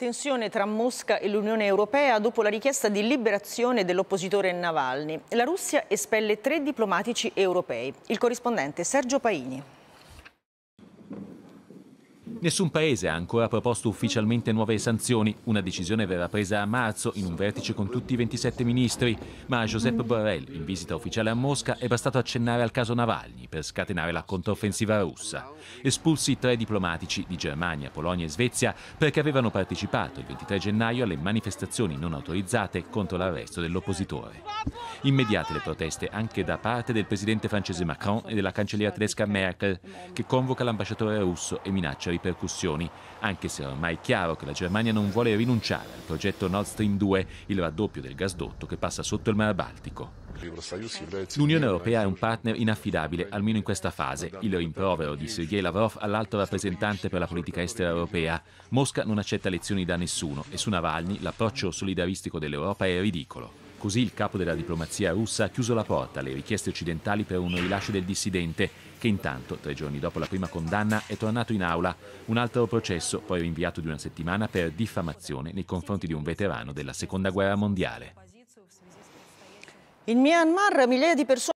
Tensione tra Mosca e l'Unione Europea dopo la richiesta di liberazione dell'oppositore Navalny. La Russia espelle tre diplomatici europei. Il corrispondente Sergio Paini. Nessun paese ha ancora proposto ufficialmente nuove sanzioni. Una decisione verrà presa a marzo in un vertice con tutti i 27 ministri, ma a Josep Borrell, in visita ufficiale a Mosca, è bastato accennare al caso Navalny per scatenare la controffensiva russa. Espulsi tre diplomatici di Germania, Polonia e Svezia perché avevano partecipato il 23 gennaio alle manifestazioni non autorizzate contro l'arresto dell'oppositore. Immediate le proteste anche da parte del presidente francese Macron e della cancelliera tedesca Merkel, che convoca l'ambasciatore russo e minaccia ripercussioni ripercussioni, anche se ormai è chiaro che la Germania non vuole rinunciare al progetto Nord Stream 2, il raddoppio del gasdotto che passa sotto il Mar Baltico. L'Unione Europea è un partner inaffidabile, almeno in questa fase. Il rimprovero di Sergei Lavrov all'alto rappresentante per la politica estera europea. Mosca non accetta lezioni da nessuno e su Navalny l'approccio solidaristico dell'Europa è ridicolo. Così il capo della diplomazia russa ha chiuso la porta alle richieste occidentali per un rilascio del dissidente, che intanto, tre giorni dopo la prima condanna, è tornato in aula. Un altro processo, poi rinviato di una settimana, per diffamazione nei confronti di un veterano della Seconda Guerra Mondiale. In Myanmar migliaia di persone